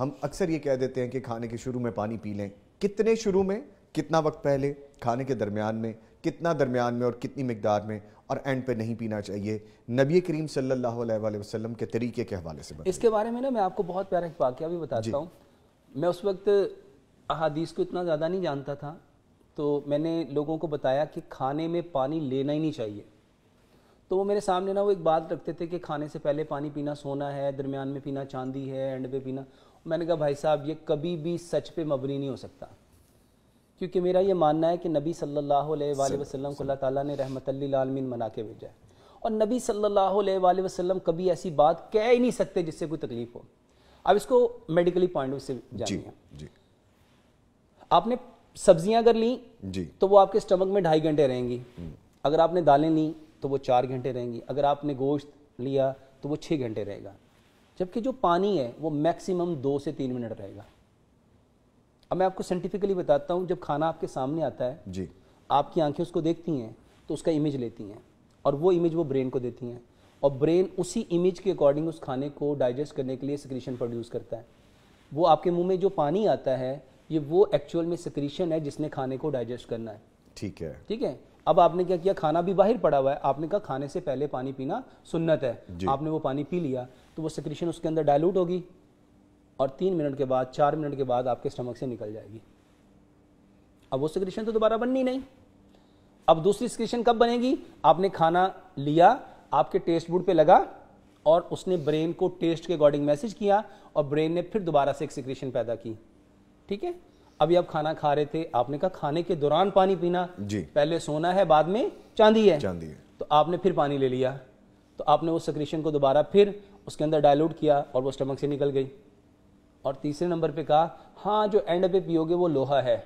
हम अक्सर ये कह देते हैं कि खाने के शुरू में पानी पी लें कितने शुरू में कितना वक्त पहले खाने के दरमियान में कितना दरमियान में और कितनी मकदार में और एंड पे नहीं पीना चाहिए नबी करीम सल्लल्लाहु अलैहि वसल्लम के तरीके के हवाले से इसके बारे में ना मैं आपको बहुत प्यारा एक वाक्य भी बताता हूँ मैं उस वक्त अहादीस को इतना ज़्यादा नहीं जानता था तो मैंने लोगों को बताया कि खाने में पानी लेना ही नहीं चाहिए तो वो मेरे सामने ना वो एक बात रखते थे कि खाने से पहले पानी पीना सोना है दरमियान में पीना चांदी है एंड पे पीना मैंने कहा भाई साहब ये कभी भी सच पे मबनी नहीं हो सकता क्योंकि मेरा ये मानना है कि नबी सल्लल्लाहु अलैहि वसल्लम को अल्लाह ताला ने आलमीन मना के भेजा है और नबी सल्लल्लाहु अलैहि वसल्लम कभी ऐसी बात कह ही नहीं सकते जिससे कोई तकलीफ हो अब इसको मेडिकली पॉइंट से जानिए आपने सब्जियां अगर ली तो वो आपके स्टमक में ढाई घंटे रहेंगी हम्म। अगर आपने दालें ली तो वो चार घंटे रहेंगी अगर आपने गोश्त लिया तो वो छः घंटे रहेगा जबकि जो पानी है वो मैक्सिमम दो से तीन मिनट रहेगा अब मैं आपको साइंटिफिकली बताता हूँ जब खाना आपके सामने आता है जी आपकी आंखें उसको देखती हैं तो उसका इमेज लेती हैं और वो इमेज वो ब्रेन को देती हैं और ब्रेन उसी इमेज के अकॉर्डिंग उस खाने को डाइजेस्ट करने के लिए सिक्रीशन प्रोड्यूस करता है वो आपके मुंह में जो पानी आता है ये वो एक्चुअल में सिक्रीशन है जिसने खाने को डाइजेस्ट करना है ठीक है ठीक है अब आपने क्या किया खाना भी बाहर पड़ा हुआ है आपने कहा खाने से पहले पानी पीना सुन्नत है आपने वो पानी पी लिया तो वो सिक्रेशन उसके अंदर डायलूट होगी और तीन मिनट के बाद चार मिनट के बाद आपके स्टमक से निकल जाएगी अब वो सिक्रेशन तो दोबारा बननी नहीं अब दूसरी सिक्रेशन कब बनेगी आपने खाना लिया आपके टेस्ट बुड पे लगा और उसने ब्रेन को टेस्ट के अकॉर्डिंग मैसेज किया और ब्रेन ने फिर दोबारा से एक सिक्रेशन पैदा की ठीक है अभी आप खाना खा रहे थे आपने कहा खाने के दौरान पानी पीना जी पहले सोना है बाद में चांदी है चांदी है तो आपने फिर पानी ले लिया तो आपने उस सक्रीशन को दोबारा फिर उसके अंदर डायलूट किया और वो स्टमक से निकल गई और तीसरे नंबर पे कहा हाँ जो एंड पे पियोगे वो लोहा है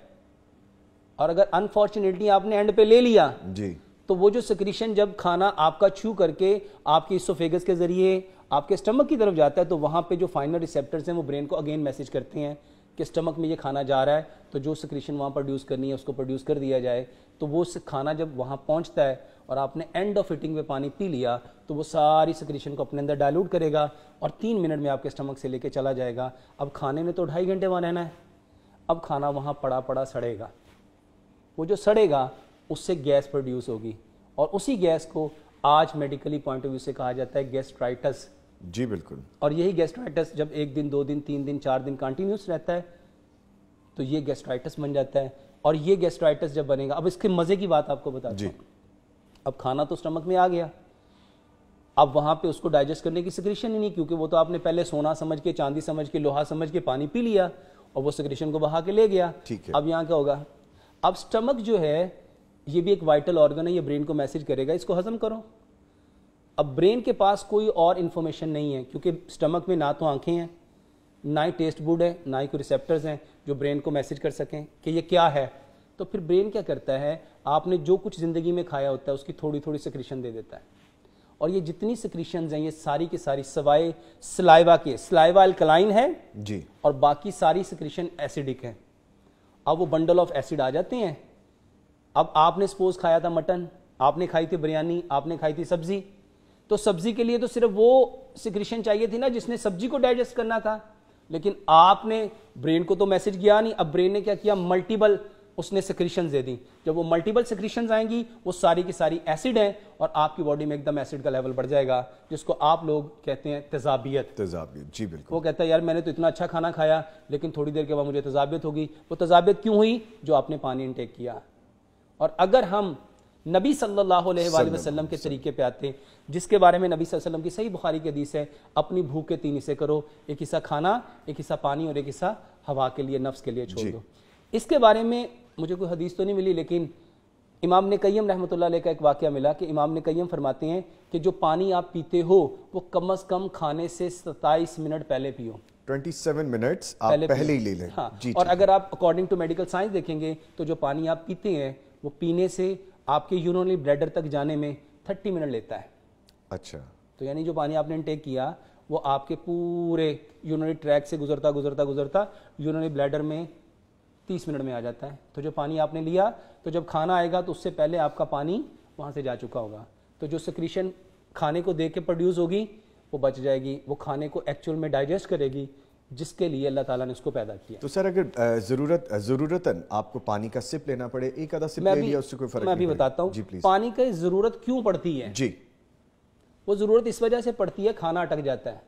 और अगर अनफॉर्चुनेटली आपने एंड पे ले लिया जी तो वो जो सक्रीशन जब खाना आपका छू करके आपके इसोफेगस के जरिए आपके स्टमक की तरफ जाता है तो वहां पे जो फाइनल रिसेप्टर्स हैं वो ब्रेन को अगेन मैसेज करते हैं कि स्टमक में ये खाना जा रहा है तो जो सिक्रीशन वहाँ प्रोड्यूस करनी है उसको प्रोड्यूस कर दिया जाए तो वो खाना जब वहाँ पहुँचता है और आपने एंड ऑफ इटिंग में पानी पी लिया तो वो सारी सिक्रीशन को अपने अंदर डायलूट करेगा और तीन मिनट में आपके स्टमक से लेके चला जाएगा अब खाने में तो ढाई घंटे वहाँ रहना है अब खाना वहाँ पड़ा पड़ा सड़ेगा वो जो सड़ेगा उससे गैस प्रोड्यूस होगी और उसी गैस को आज मेडिकली पॉइंट ऑफ व्यू से कहा जाता है गैस्ट्राइटस जी बिल्कुल और यही गैस्ट्राइटिस जब एक दिन दो दिन तीन दिन चार दिन कंटिन्यूस रहता है तो ये गैस्ट्राइटिस बन जाता है और ये गैस्ट्राइटिस जब बनेगा अब इसके मज़े की बात आपको बता जी अब खाना तो स्टमक में आ गया अब वहां पे उसको डाइजेस्ट करने की सिक्रेशन ही नहीं क्योंकि वो तो आपने पहले सोना समझ के चांदी समझ के लोहा समझ के पानी पी लिया और वो सिक्रेशन को बहा के ले गया ठीक है अब यहाँ क्या होगा अब स्टमक जो है ये भी एक वाइटल ऑर्गन है ये ब्रेन को मैसेज करेगा इसको हजम करो अब ब्रेन के पास कोई और इन्फॉर्मेशन नहीं है क्योंकि स्टमक में ना तो आंखें हैं ना ही टेस्ट बुड है ना ही कोई रिसेप्टर्स हैं जो ब्रेन को मैसेज कर सकें कि ये क्या है तो फिर ब्रेन क्या करता है आपने जो कुछ ज़िंदगी में खाया होता है उसकी थोड़ी थोड़ी सिक्रीशन दे देता है और ये जितनी सिक्रीशन हैं ये सारी की सारी सवाए स्लाइवा के स्लाइवा अल्कलाइन है जी और बाकी सारी सिक्रीशन एसिडिक है अब वो बंडल ऑफ एसिड आ जाते हैं अब आपने सपोज खाया था मटन आपने खाई थी बिरयानी आपने खाई थी सब्जी तो सब्जी के लिए तो सिर्फ वो सिक्रिशन चाहिए थी ना जिसने सब्जी को डाइजेस्ट करना था लेकिन आपने ब्रेन को तो मैसेज किया नहीं अब ब्रेन ने क्या किया मल्टीपल उसने सिक्रिशन दे दी जब वो मल्टीपल सिक्रीशन आएंगी वो सारी की सारी एसिड हैं और आपकी बॉडी में एकदम एसिड का लेवल बढ़ जाएगा जिसको आप लोग कहते हैं तेजाबियत तेजाबियत जी बिल्कुल वो कहता है यार मैंने तो इतना अच्छा खाना खाया लेकिन थोड़ी देर के बाद मुझे तेजाबियत होगी वो तेजाबियत क्यों हुई जो आपने पानी इनटेक किया और अगर हम नबी सल्लल्लाहु अलैहि वसल्लम के तरीके पे आते जिसके बारे में नबी वसल्लम की सही बुखारी की हदीस है अपनी भूख के तीन हिस्से करो एक हिस्सा खाना एक हिस्सा पानी और एक हिस्सा हवा के लिए नफ्स के लिए छोड़ दो इसके बारे में मुझे कोई हदीस तो नहीं मिली लेकिन इमाम ने कईम रहमत का एक वाक्य मिला कि इमाम ने कईम फरमाते हैं कि जो पानी आप पीते हो वो कम अज कम खाने से सत्ताईस मिनट पहले पियो 27 मिनट्स आप पहले, पहले ही ले लें हाँ, जी, और अगर आप अकॉर्डिंग टू मेडिकल साइंस देखेंगे तो जो पानी आप पीते हैं वो पीने से आपके यूरोनली ब्लैडर तक जाने में थर्टी मिनट लेता है अच्छा तो यानी जो पानी आपने इनटेक किया वो आपके पूरे यूरोनरी ट्रैक से गुजरता गुजरता गुजरता यूरोनरी ब्लैडर में तीस मिनट में आ जाता है तो जो पानी आपने लिया तो जब खाना आएगा तो उससे पहले आपका पानी वहाँ से जा चुका होगा तो जो सिक्रीशन खाने को दे के प्रोड्यूस होगी वो बच जाएगी वो खाने को एक्चुअल में डाइजेस्ट करेगी जिसके लिए अल्लाह ताला ने उसको पैदा किया तो सर अगर ज़रूरत ज़रूरतन आपको पानी का सिप लेना पड़े एक आधा सिप मैं ले लिया उससे कोई फर्क मैं भी बताता हूँ पानी की ज़रूरत क्यों पड़ती है जी वो ज़रूरत इस वजह से पड़ती है खाना अटक जाता है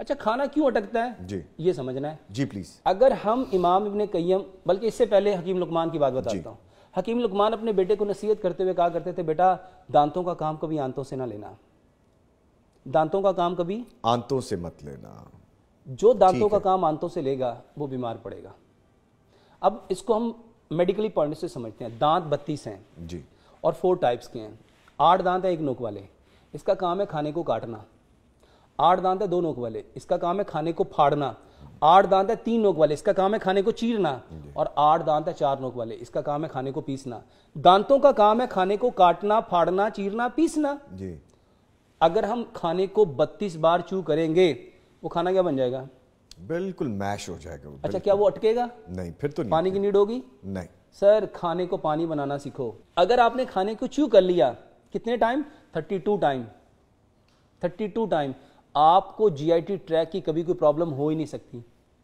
अच्छा खाना क्यों अटकता है जी ये समझना है जी प्लीज़ अगर हम इमाम इबन कैम बल्कि इससे पहले हकीम लुकमान की बात बताता हूँ हकीम लुकमान अपने बेटे को नसीहत करते हुए कहा करते थे बेटा दांतों का काम कभी आंतों से ना लेना दांतों का काम कभी आंतों से मत लेना जो दांतों का काम आंतों से लेगा वो बीमार पड़ेगा अब इसको हम मेडिकली पॉइंट से समझते हैं दांत बत्तीस हैं जी और फोर टाइप्स के हैं आठ दांत है एक नोक वाले इसका काम है खाने को काटना आठ दांत है दो नोक वाले इसका काम है खाने को फाड़ना आठ दांत है तीन नोक वाले इसका काम है खाने को चीरना और आठ दांत है चार नोक वाले इसका काम है खाने को पीसना दांतों का काम है खाने को काटना फाड़ना चीरना पीसना जी अगर हम खाने को बत्तीस बार चू करेंगे वो खाना क्या बन जाएगा बिल्कुल मैश हो जाएगा अच्छा क्या वो अटकेगा नहीं फिर तो नहीं पानी की नीड होगी नहीं सर खाने को पानी बनाना सीखो अगर आपने खाने को च्यू कर लिया कितने time thirty two time thirty two time आपको जीआईटी ट्रैक की कभी कोई प्रॉब्लम हो ही नहीं सकती